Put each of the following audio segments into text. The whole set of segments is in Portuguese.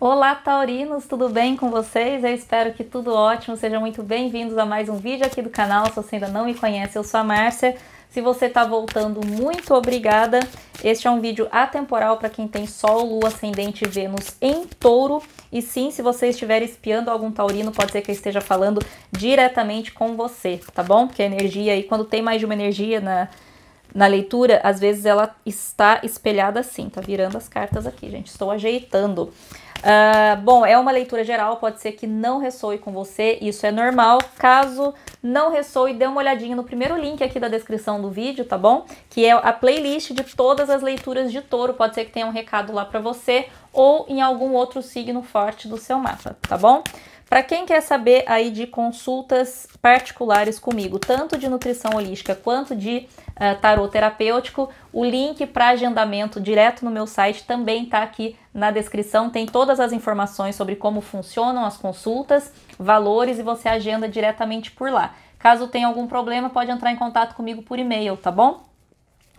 Olá, taurinos, tudo bem com vocês? Eu espero que tudo ótimo. Sejam muito bem-vindos a mais um vídeo aqui do canal. Se você ainda não me conhece, eu sou a Márcia. Se você está voltando, muito obrigada. Este é um vídeo atemporal para quem tem Sol, Lua, Ascendente e Vênus em touro. E sim, se você estiver espiando algum taurino, pode ser que eu esteja falando diretamente com você, tá bom? Porque a energia aí, quando tem mais de uma energia na, na leitura, às vezes ela está espelhada assim. Tá virando as cartas aqui, gente. Estou ajeitando. Uh, bom, é uma leitura geral, pode ser que não ressoe com você, isso é normal. Caso não ressoe, dê uma olhadinha no primeiro link aqui da descrição do vídeo, tá bom? Que é a playlist de todas as leituras de touro, pode ser que tenha um recado lá para você ou em algum outro signo forte do seu mapa, tá bom? Para quem quer saber aí de consultas particulares comigo, tanto de nutrição holística quanto de uh, eh, tarot terapêutico, o link para agendamento direto no meu site também está aqui na descrição. Tem todas as informações sobre como funcionam as consultas, valores e você agenda diretamente por lá. Caso tenha algum problema, pode entrar em contato comigo por e-mail, tá bom?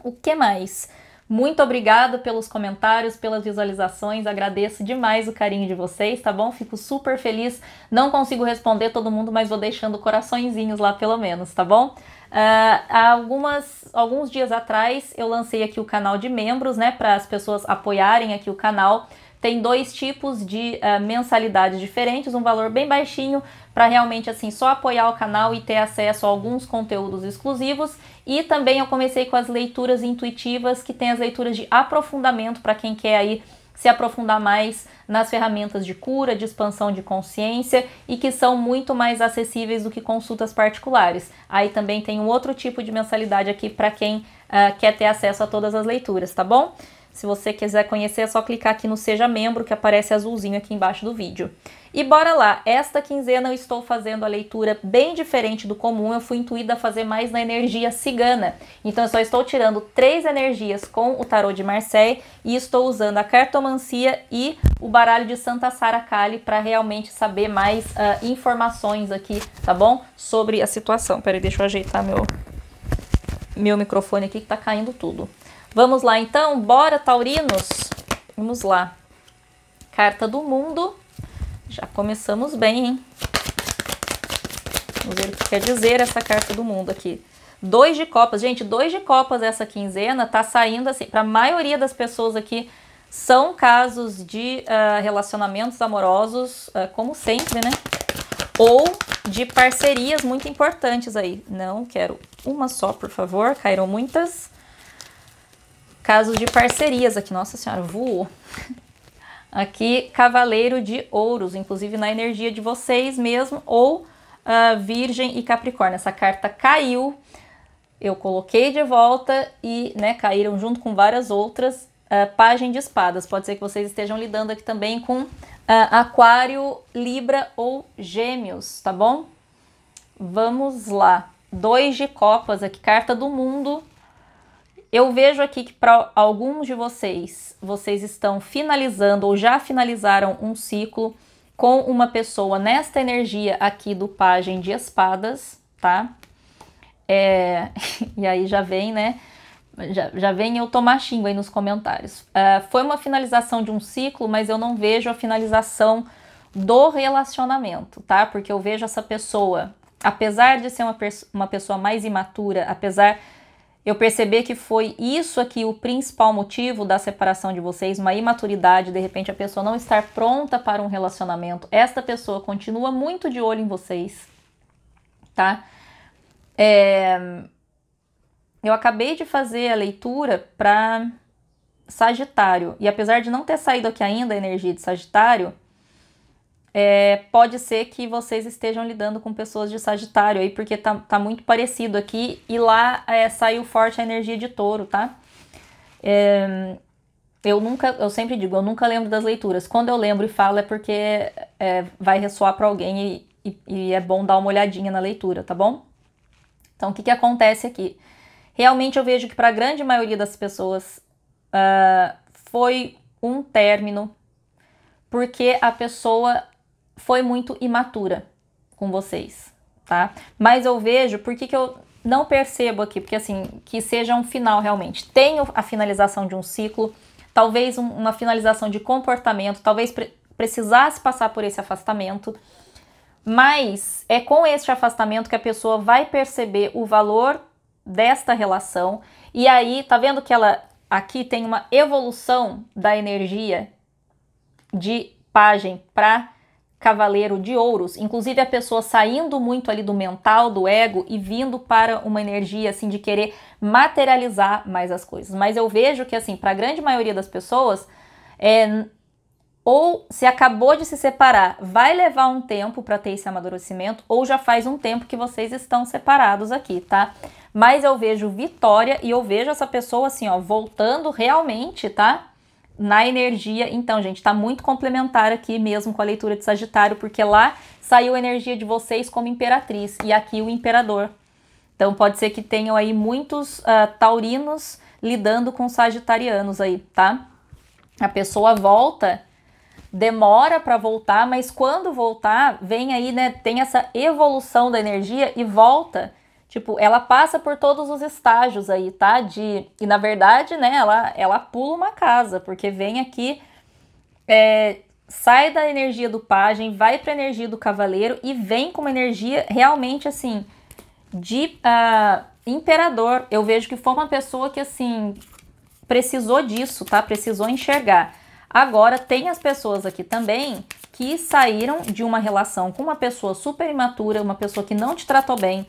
O que mais? Muito obrigado pelos comentários, pelas visualizações. Agradeço demais o carinho de vocês, tá bom? Fico super feliz. Não consigo responder todo mundo, mas vou deixando coraçõezinhos lá pelo menos, tá bom? Uh, algumas, alguns dias atrás eu lancei aqui o canal de membros, né, para as pessoas apoiarem aqui o canal tem dois tipos de uh, eh, mensalidades diferentes, um valor bem baixinho para realmente assim só apoiar o canal e ter acesso a alguns conteúdos exclusivos e também eu comecei com as leituras intuitivas que tem as leituras de aprofundamento para quem quer aí se aprofundar mais nas ferramentas de cura, de expansão de consciência e que são muito mais acessíveis do que consultas particulares. Aí também tem um outro tipo de mensalidade aqui para quem uh, quer ter acesso a todas as leituras, tá bom? Se você quiser conhecer, é só clicar aqui no Seja Membro, que aparece azulzinho aqui embaixo do vídeo. E bora lá! Esta quinzena eu estou fazendo a leitura bem diferente do comum, eu fui intuída a fazer mais na energia cigana. Então eu só estou tirando três energias com o tarô de Marseille e estou usando a cartomancia e o baralho de Santa Sara Kali para realmente saber mais uh, informações aqui, tá bom? Sobre a situação. Peraí, deixa eu ajeitar meu, meu microfone aqui que tá caindo tudo. Vamos lá então, bora taurinos. Vamos lá. Carta do mundo. Já começamos bem, hein? Vamos ver o que quer dizer essa carta do mundo aqui. Dois de copas. Gente, dois de copas essa quinzena tá saindo assim, para a maioria das pessoas aqui são casos de uh, relacionamentos amorosos, uh, como sempre, né? Ou de parcerias muito importantes aí. Não quero uma só, por favor, caíram muitas. Casos de parcerias aqui. Nossa Senhora, voou. Aqui, Cavaleiro de Ouros, inclusive na energia de vocês mesmo, ou uh, Virgem e Capricórnio. Essa carta caiu, eu coloquei de volta e né, caíram junto com várias outras. Uh, Página de espadas, pode ser que vocês estejam lidando aqui também com uh, Aquário, Libra ou Gêmeos, tá bom? Vamos lá. Dois de Copas aqui, carta do mundo eu vejo aqui que para alguns de vocês, vocês estão finalizando ou já finalizaram um ciclo com uma pessoa nesta energia aqui do Pagem de Espadas, tá? É, e aí já vem, né? Já, já vem eu tomar xingo aí nos comentários. Uh, foi uma finalização de um ciclo, mas eu não vejo a finalização do relacionamento, tá? Porque eu vejo essa pessoa, apesar de ser uma, uma pessoa mais imatura, apesar eu perceber que foi isso aqui o principal motivo da separação de vocês, uma imaturidade, de repente a pessoa não estar pronta para um relacionamento, esta pessoa continua muito de olho em vocês, tá? É... Eu acabei de fazer a leitura para Sagitário, e apesar de não ter saído aqui ainda a energia de Sagitário, é, pode ser que vocês estejam lidando com pessoas de Sagitário aí, porque tá, tá muito parecido aqui e lá é, saiu forte a energia de touro, tá? É, eu nunca, eu sempre digo, eu nunca lembro das leituras. Quando eu lembro e falo é porque é, vai ressoar para alguém e, e, e é bom dar uma olhadinha na leitura, tá bom? Então, o que, que acontece aqui? Realmente eu vejo que para a grande maioria das pessoas uh, foi um término, porque a pessoa foi muito imatura com vocês, tá? Mas eu vejo, por que, que eu não percebo aqui, porque assim, que seja um final realmente. Tenho a finalização de um ciclo, talvez um, uma finalização de comportamento, talvez pre precisasse passar por esse afastamento, mas é com este afastamento que a pessoa vai perceber o valor desta relação. E aí, tá vendo que ela aqui tem uma evolução da energia de pajem para cavaleiro de ouros, inclusive a pessoa saindo muito ali do mental, do ego e vindo para uma energia assim de querer materializar mais as coisas. Mas eu vejo que assim, para a grande maioria das pessoas, é, ou se acabou de se separar, vai levar um tempo para ter esse amadurecimento, ou já faz um tempo que vocês estão separados aqui, tá? Mas eu vejo vitória e eu vejo essa pessoa assim, ó, voltando realmente, tá? na energia. Então, gente, tá muito complementar aqui mesmo com a leitura de Sagitário, porque lá saiu a energia de vocês como imperatriz e aqui o imperador. Então, pode ser que tenham aí muitos uh, taurinos lidando com sagitarianos aí, tá? A pessoa volta demora para voltar, mas quando voltar, vem aí, né, tem essa evolução da energia e volta Tipo, ela passa por todos os estágios aí, tá? De e na verdade, né, ela ela pula uma casa, porque vem aqui é, sai da energia do pajem, vai para energia do cavaleiro e vem com uma energia realmente assim de uh, imperador. Eu vejo que foi uma pessoa que assim precisou disso, tá? Precisou enxergar. Agora tem as pessoas aqui também que saíram de uma relação com uma pessoa super imatura, uma pessoa que não te tratou bem,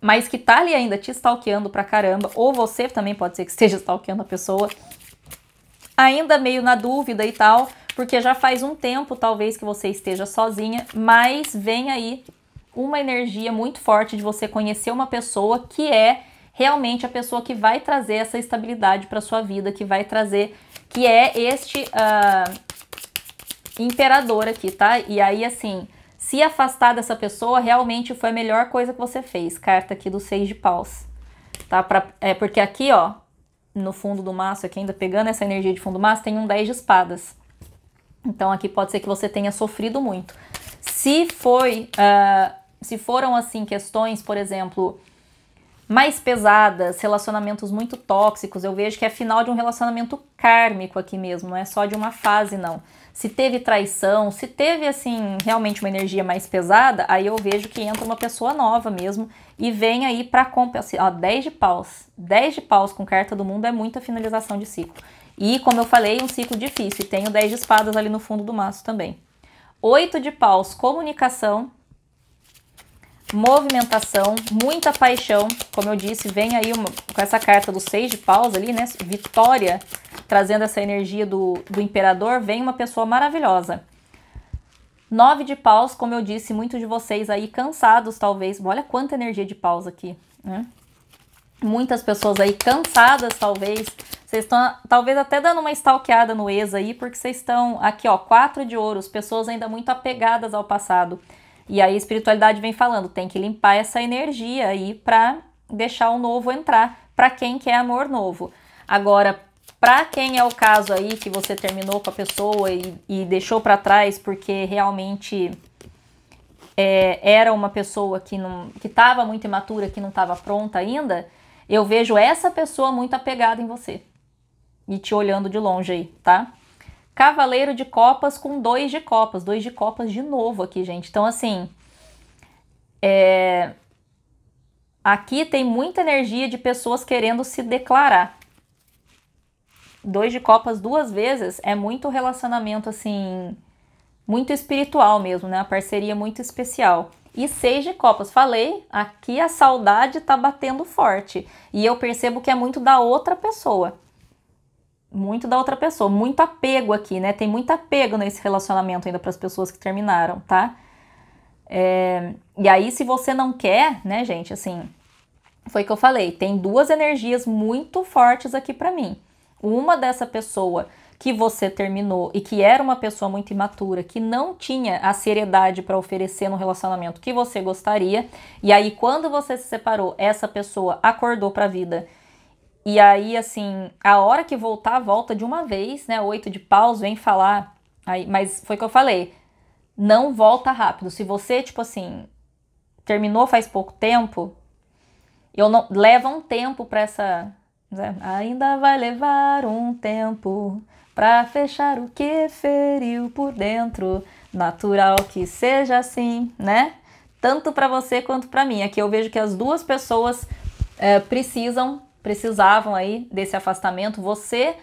mas que tá ali ainda te stalkeando pra caramba, ou você também pode ser que esteja stalkeando a pessoa, ainda meio na dúvida e tal, porque já faz um tempo talvez que você esteja sozinha, mas vem aí uma energia muito forte de você conhecer uma pessoa que é realmente a pessoa que vai trazer essa estabilidade para sua vida, que vai trazer, que é este uh, imperador aqui, tá? E aí assim, se afastar dessa pessoa realmente foi a melhor coisa que você fez. Carta aqui do Seis de Paus, tá? Pra, é, porque aqui, ó, no fundo do maço, aqui ainda pegando essa energia de fundo do maço, tem um 10 de espadas. Então aqui pode ser que você tenha sofrido muito. Se foi, uh, se foram assim questões, por exemplo, mais pesadas, relacionamentos muito tóxicos, eu vejo que é final de um relacionamento kármico aqui mesmo, não é só de uma fase não se teve traição, se teve assim realmente uma energia mais pesada, aí eu vejo que entra uma pessoa nova mesmo e vem aí para compensar, assim, ó, 10 de paus. 10 de paus com carta do mundo é muita finalização de ciclo. E como eu falei, um ciclo difícil, e tenho 10 de espadas ali no fundo do maço também. 8 de paus, comunicação, movimentação, muita paixão, como eu disse, vem aí uma, com essa carta do seis de paus ali, né? Vitória trazendo essa energia do, do imperador, vem uma pessoa maravilhosa. Nove de paus, como eu disse, muitos de vocês aí cansados, talvez. Olha quanta energia de paus aqui, né? Muitas pessoas aí cansadas, talvez. Vocês estão, talvez, até dando uma stalkeada no ex aí, porque vocês estão aqui, ó, quatro de ouros, pessoas ainda muito apegadas ao passado. E aí a espiritualidade vem falando, tem que limpar essa energia aí para deixar o novo entrar, para quem quer amor novo. Agora, para quem é o caso aí que você terminou com a pessoa e, e deixou para trás porque realmente é, era uma pessoa que não que estava muito imatura, que não estava pronta ainda, eu vejo essa pessoa muito apegada em você e te olhando de longe aí, tá? Cavaleiro de Copas com dois de Copas, dois de Copas de novo aqui, gente. Então assim, é, aqui tem muita energia de pessoas querendo se declarar dois de copas duas vezes é muito relacionamento assim, muito espiritual mesmo, né? Uma parceria muito especial. E seis de copas, falei, aqui a saudade tá batendo forte. E eu percebo que é muito da outra pessoa. Muito da outra pessoa, muito apego aqui, né? Tem muito apego nesse relacionamento ainda para as pessoas que terminaram, tá? É... E aí, se você não quer, né, gente, assim, foi o que eu falei, tem duas energias muito fortes aqui para mim uma dessa pessoa que você terminou e que era uma pessoa muito imatura, que não tinha a seriedade para oferecer no relacionamento que você gostaria, e aí quando você se separou, essa pessoa acordou para a vida. E aí assim, a hora que voltar, volta de uma vez, né? Oito de paus, vem falar. Aí, mas foi o que eu falei. Não volta rápido. Se você, tipo assim, terminou faz pouco tempo, eu não leva um tempo para essa Ainda vai levar um tempo para fechar o que feriu por dentro. Natural que seja assim, né? Tanto para você quanto para mim. Aqui eu vejo que as duas pessoas é, precisam, precisavam aí desse afastamento. Você,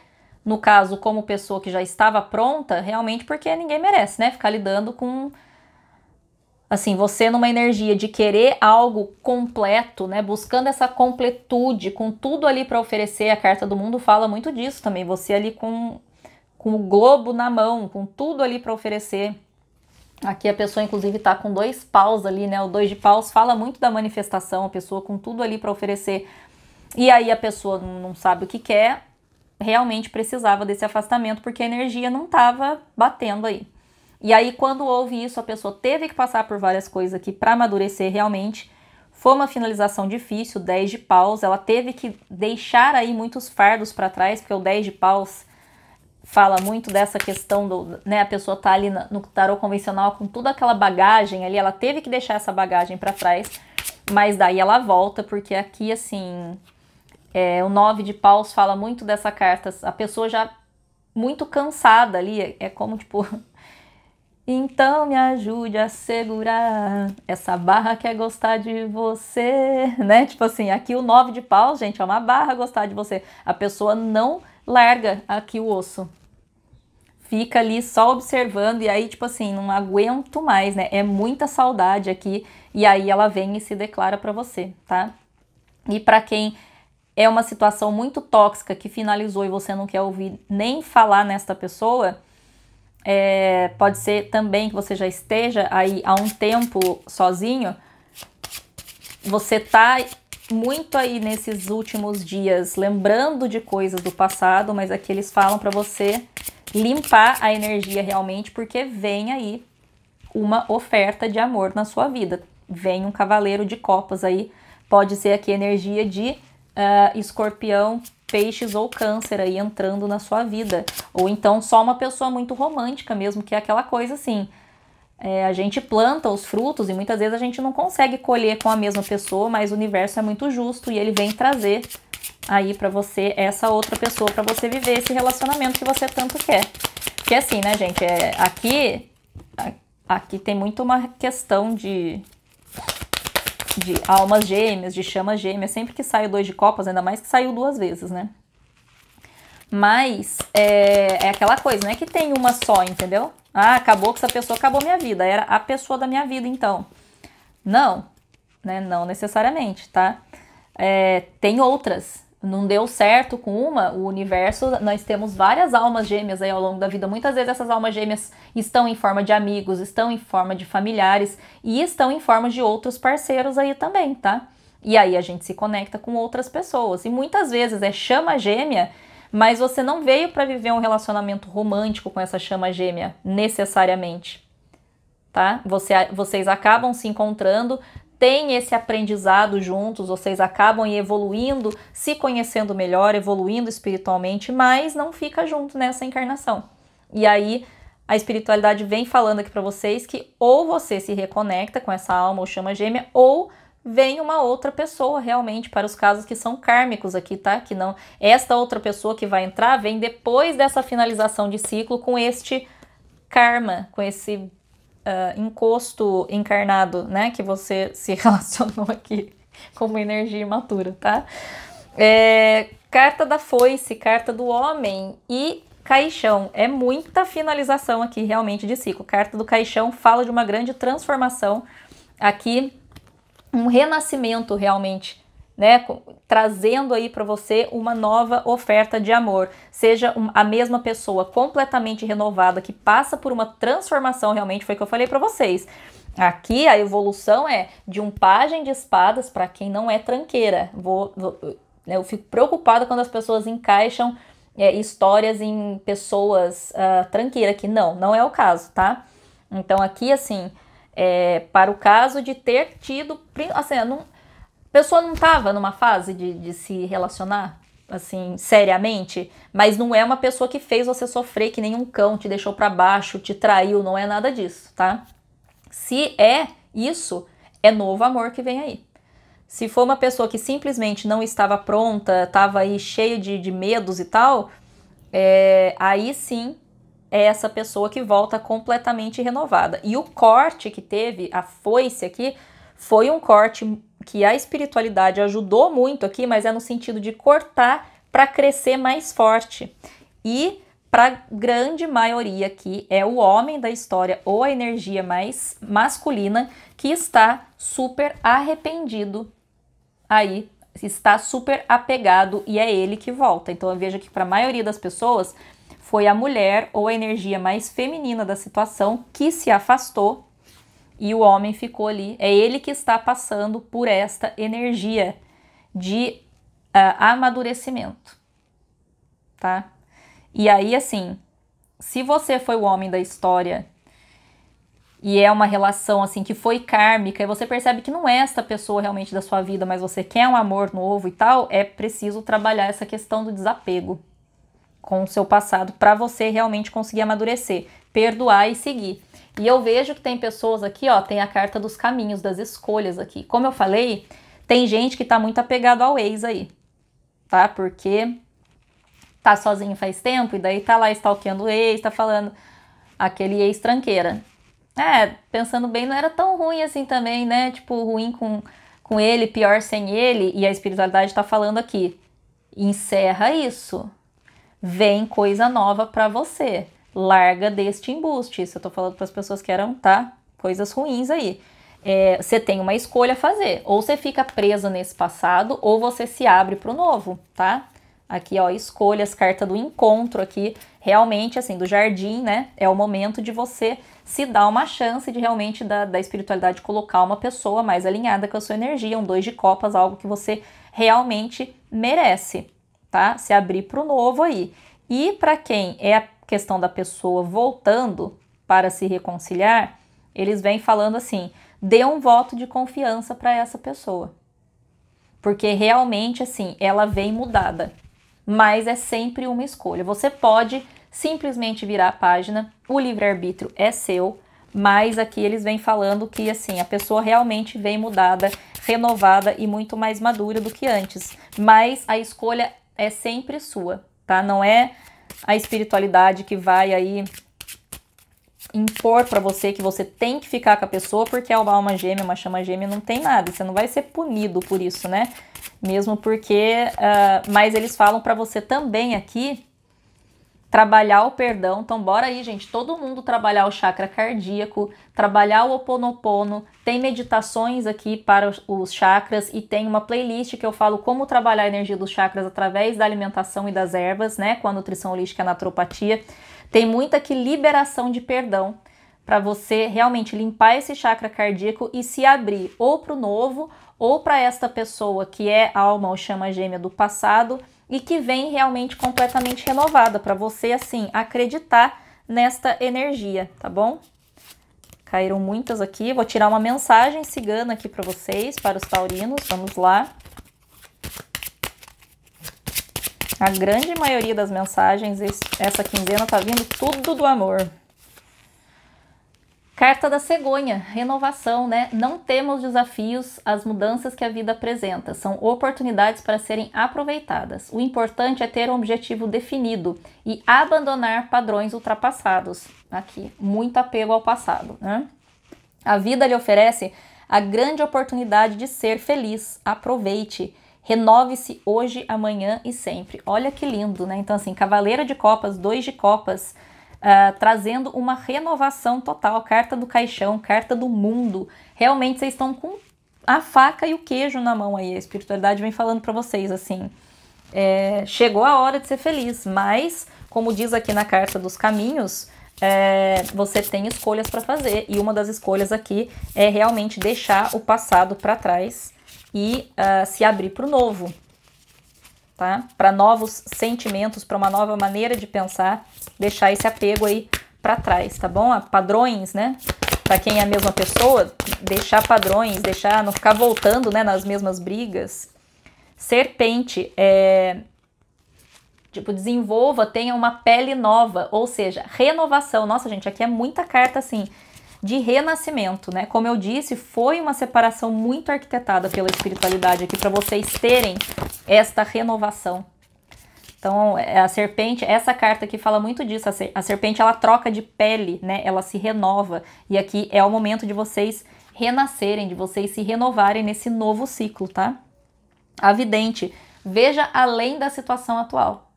no caso, como pessoa que já estava pronta, realmente porque ninguém merece, né? Ficar lidando com Assim, você numa energia de querer algo completo, né? Buscando essa completude com tudo ali para oferecer. A carta do mundo fala muito disso também. Você ali com, com o globo na mão, com tudo ali para oferecer. Aqui a pessoa, inclusive, tá com dois paus ali, né? O dois de paus fala muito da manifestação, a pessoa com tudo ali para oferecer. E aí a pessoa não sabe o que quer, realmente precisava desse afastamento porque a energia não estava batendo aí. E aí, quando houve isso, a pessoa teve que passar por várias coisas aqui para amadurecer realmente. Foi uma finalização difícil, 10 de paus. Ela teve que deixar aí muitos fardos para trás, porque o 10 de paus fala muito dessa questão do, né, a pessoa tá ali no tarô convencional com toda aquela bagagem ali, ela teve que deixar essa bagagem para trás, mas daí ela volta, porque aqui, assim, é, o nove de paus fala muito dessa carta, a pessoa já muito cansada ali, é como, tipo, Então me ajude a segurar essa barra que é gostar de você, né? Tipo assim, aqui o nove de paus, gente, é uma barra gostar de você. A pessoa não larga aqui o osso. Fica ali só observando e aí, tipo assim, não aguento mais, né? É muita saudade aqui e aí ela vem e se declara para você, tá? E para quem é uma situação muito tóxica que finalizou e você não quer ouvir nem falar nesta pessoa, é, pode ser também que você já esteja aí há um tempo sozinho. Você tá muito aí nesses últimos dias lembrando de coisas do passado, mas aqui eles falam para você limpar a energia realmente, porque vem aí uma oferta de amor na sua vida. Vem um cavaleiro de copas aí, pode ser aqui energia de uh, escorpião peixes ou câncer aí entrando na sua vida. Ou então só uma pessoa muito romântica mesmo, que é aquela coisa assim. É, a gente planta os frutos e muitas vezes a gente não consegue colher com a mesma pessoa, mas o universo é muito justo e ele vem trazer aí para você essa outra pessoa para você viver esse relacionamento que você tanto quer. Porque é assim, né, gente, é, aqui aqui tem muito uma questão de de almas gêmeas, de chamas gêmeas, sempre que sai dois de copas, ainda mais que saiu duas vezes, né? Mas é, é aquela coisa, não é que tem uma só, entendeu? Ah, acabou que essa pessoa acabou minha vida, era a pessoa da minha vida, então. Não, né? Não necessariamente, tá? É, tem outras, não deu certo com uma, o universo, nós temos várias almas gêmeas aí ao longo da vida. Muitas vezes essas almas gêmeas estão em forma de amigos, estão em forma de familiares e estão em forma de outros parceiros aí também, tá? E aí a gente se conecta com outras pessoas. E muitas vezes é chama gêmea, mas você não veio para viver um relacionamento romântico com essa chama gêmea necessariamente. Tá? Você, vocês acabam se encontrando têm esse aprendizado juntos, vocês acabam evoluindo, se conhecendo melhor, evoluindo espiritualmente, mas não fica junto nessa encarnação. E aí a espiritualidade vem falando aqui para vocês que ou você se reconecta com essa alma ou chama gêmea, ou vem uma outra pessoa realmente para os casos que são kármicos aqui, tá? Que não esta outra pessoa que vai entrar vem depois dessa finalização de ciclo com este karma, com esse uh, encosto encarnado, né? Que você se relacionou aqui como energia imatura, tá? É, carta da foice, carta do homem e caixão. É muita finalização aqui, realmente, de ciclo. Carta do caixão fala de uma grande transformação aqui, um renascimento realmente né, trazendo aí para você uma nova oferta de amor. Seja a mesma pessoa completamente renovada que passa por uma transformação, realmente foi o que eu falei para vocês. Aqui a evolução é de um pajem de espadas para quem não é tranqueira. Vou, vou, né, eu fico preocupada quando as pessoas encaixam é, histórias em pessoas uh, tranqueira, que não, não é o caso, tá? Então aqui assim, é, para o caso de ter tido, assim, não, a pessoa não estava numa fase de, de se relacionar, assim, seriamente, mas não é uma pessoa que fez você sofrer que nem um cão, te deixou para baixo, te traiu, não é nada disso, tá? Se é isso, é novo amor que vem aí. Se for uma pessoa que simplesmente não estava pronta, estava aí cheia de, de medos e tal, é, aí sim é essa pessoa que volta completamente renovada. E o corte que teve, a foice aqui, foi um corte que a espiritualidade ajudou muito aqui, mas é no sentido de cortar para crescer mais forte. E para grande maioria aqui é o homem da história ou a energia mais masculina que está super arrependido aí está super apegado e é ele que volta. Então eu vejo que para a maioria das pessoas foi a mulher ou a energia mais feminina da situação que se afastou e o homem ficou ali. É ele que está passando por esta energia de uh, amadurecimento, tá? E aí, assim, se você foi o homem da história e é uma relação assim que foi kármica, e você percebe que não é esta pessoa realmente da sua vida, mas você quer um amor novo e tal, é preciso trabalhar essa questão do desapego com o seu passado para você realmente conseguir amadurecer, perdoar e seguir. E eu vejo que tem pessoas aqui, ó, tem a carta dos caminhos, das escolhas aqui. Como eu falei, tem gente que tá muito apegado ao ex aí, tá? Porque tá sozinho faz tempo e daí tá lá stalkeando o ex, tá falando aquele ex tranqueira. É, pensando bem, não era tão ruim assim também, né? Tipo, ruim com, com ele, pior sem ele. E a espiritualidade tá falando aqui. Encerra isso. Vem coisa nova para você larga deste embuste. Isso eu tô falando para as pessoas que eram, tá? Coisas ruins aí. É, você tem uma escolha a fazer. Ou você fica presa nesse passado, ou você se abre para o novo, tá? Aqui, ó, escolhas, carta do encontro aqui. Realmente, assim, do jardim, né? É o momento de você se dar uma chance de realmente da, da espiritualidade colocar uma pessoa mais alinhada com a sua energia, um dois de copas, algo que você realmente merece, tá? Se abrir para o novo aí. E para quem é questão da pessoa voltando para se reconciliar, eles vêm falando assim: dê um voto de confiança para essa pessoa. Porque realmente, assim, ela vem mudada. Mas é sempre uma escolha. Você pode simplesmente virar a página, o livre-arbítrio é seu, mas aqui eles vêm falando que, assim, a pessoa realmente vem mudada, renovada e muito mais madura do que antes. Mas a escolha é sempre sua, tá? Não é a espiritualidade que vai aí impor para você que você tem que ficar com a pessoa porque é uma alma gêmea, uma chama gêmea, não tem nada. Você não vai ser punido por isso, né? Mesmo porque, uh, mas eles falam para você também aqui trabalhar o perdão. Então, bora aí, gente, todo mundo trabalhar o chakra cardíaco, trabalhar o oponopono. Tem meditações aqui para os chakras e tem uma playlist que eu falo como trabalhar a energia dos chakras através da alimentação e das ervas, né, com a nutrição holística e a naturopatia. Tem muita que liberação de perdão para você realmente limpar esse chakra cardíaco e se abrir ou para o novo ou para esta pessoa que é alma ou chama gêmea do passado e que vem realmente completamente renovada para você assim acreditar nesta energia, tá bom? Caíram muitas aqui. Vou tirar uma mensagem cigana aqui para vocês, para os taurinos. Vamos lá. A grande maioria das mensagens essa quinzena tá vindo tudo do amor. Carta da cegonha, renovação, né? Não temos desafios, as mudanças que a vida apresenta são oportunidades para serem aproveitadas. O importante é ter um objetivo definido e abandonar padrões ultrapassados. Aqui, muito apego ao passado, né? A vida lhe oferece a grande oportunidade de ser feliz. Aproveite. Renove-se hoje, amanhã e sempre. Olha que lindo, né? Então, assim, Cavaleiro de Copas, dois de Copas uh, trazendo uma renovação total, carta do caixão, carta do mundo. Realmente vocês estão com a faca e o queijo na mão aí. A espiritualidade vem falando para vocês assim: é, chegou a hora de ser feliz, mas, como diz aqui na carta dos caminhos, é, você tem escolhas para fazer e uma das escolhas aqui é realmente deixar o passado para trás e uh, se abrir para o novo tá? Para novos sentimentos, para uma nova maneira de pensar, deixar esse apego aí para trás, tá bom? Padrões, né? Para quem é a mesma pessoa, deixar padrões, deixar não ficar voltando, né, nas mesmas brigas. Serpente é tipo desenvolva, tenha uma pele nova, ou seja, renovação. Nossa, gente, aqui é muita carta assim de renascimento, né? Como eu disse, foi uma separação muito arquitetada pela espiritualidade aqui para vocês terem esta renovação. Então, é, a serpente, essa carta aqui fala muito disso. A serpente ela troca de pele, né? Ela se renova. E aqui é o momento de vocês renascerem, de vocês se renovarem nesse novo ciclo, tá? A vidente, veja além da situação atual.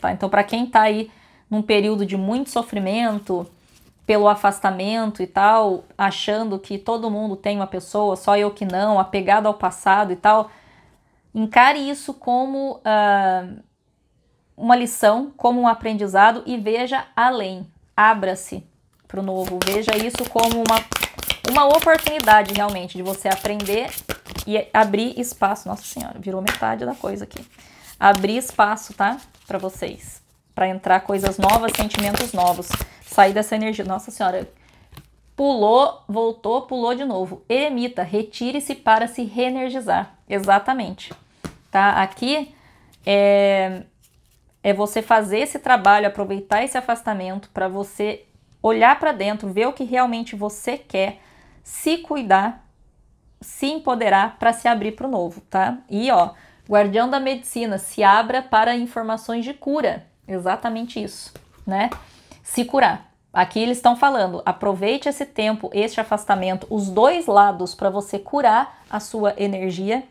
Tá? Então, para quem está aí num período de muito sofrimento, pelo afastamento e tal, achando que todo mundo tem uma pessoa, só eu que não, apegado ao passado e tal, encare isso como uh, uma lição, como um aprendizado e veja além, abra-se para o novo, veja isso como uma, uma oportunidade realmente de você aprender e abrir espaço. Nossa Senhora, virou metade da coisa aqui. Abrir espaço, tá? Para vocês para entrar coisas novas, sentimentos novos, sair dessa energia. Nossa Senhora, pulou, voltou, pulou de novo. Emita, retire-se para se reenergizar. Exatamente. Tá? Aqui é, é você fazer esse trabalho, aproveitar esse afastamento para você olhar para dentro, ver o que realmente você quer, se cuidar, se empoderar para se abrir para o novo, tá? E ó, guardião da medicina, se abra para informações de cura Exatamente isso, né? Se curar. Aqui eles estão falando, aproveite esse tempo, este afastamento, os dois lados para você curar a sua energia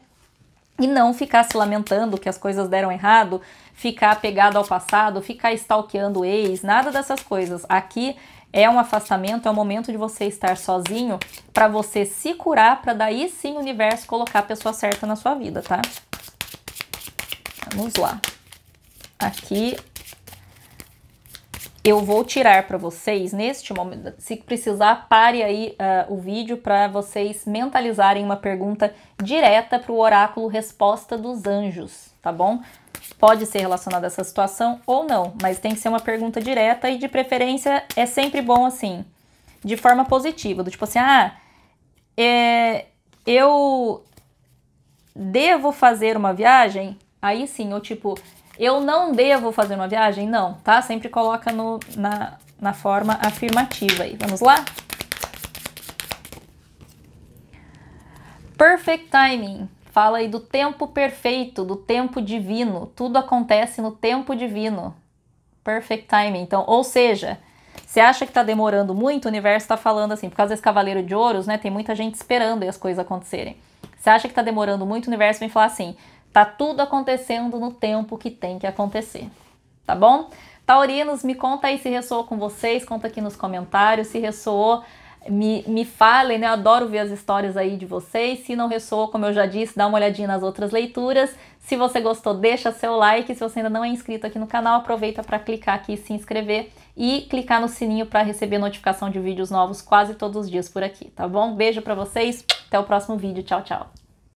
e não ficar se lamentando que as coisas deram errado, ficar apegado ao passado, ficar stalkeando ex, nada dessas coisas. Aqui é um afastamento, é o um momento de você estar sozinho para você se curar, para daí sim o universo colocar a pessoa certa na sua vida, tá? Vamos lá. Aqui eu vou tirar para vocês neste momento. Se precisar, pare aí uh, o vídeo para vocês mentalizarem uma pergunta direta para o oráculo Resposta dos Anjos, tá bom? Pode ser relacionada a essa situação ou não, mas tem que ser uma pergunta direta e de preferência é sempre bom assim, de forma positiva, do tipo assim, ah, é, eu devo fazer uma viagem? Aí sim, ou tipo, eu não devo fazer uma viagem? Não, tá? Sempre coloca no, na, na forma afirmativa aí. Vamos lá? Perfect timing. Fala aí do tempo perfeito, do tempo divino. Tudo acontece no tempo divino. Perfect timing. Então, ou seja, você acha que está demorando muito, o universo está falando assim, por causa desse cavaleiro de ouros, né? Tem muita gente esperando as coisas acontecerem. Você acha que está demorando muito, o universo vem falar assim: Tá tudo acontecendo no tempo que tem que acontecer, tá bom? Taurinos, me conta aí se ressoou com vocês, conta aqui nos comentários se ressoou me, me falem, né? Eu adoro ver as histórias aí de vocês. Se não ressoou, como eu já disse, dá uma olhadinha nas outras leituras. Se você gostou, deixa seu like. Se você ainda não é inscrito aqui no canal, aproveita para clicar aqui e se inscrever e clicar no sininho para receber notificação de vídeos novos quase todos os dias por aqui, tá bom? Beijo para vocês. Até o próximo vídeo. Tchau, tchau.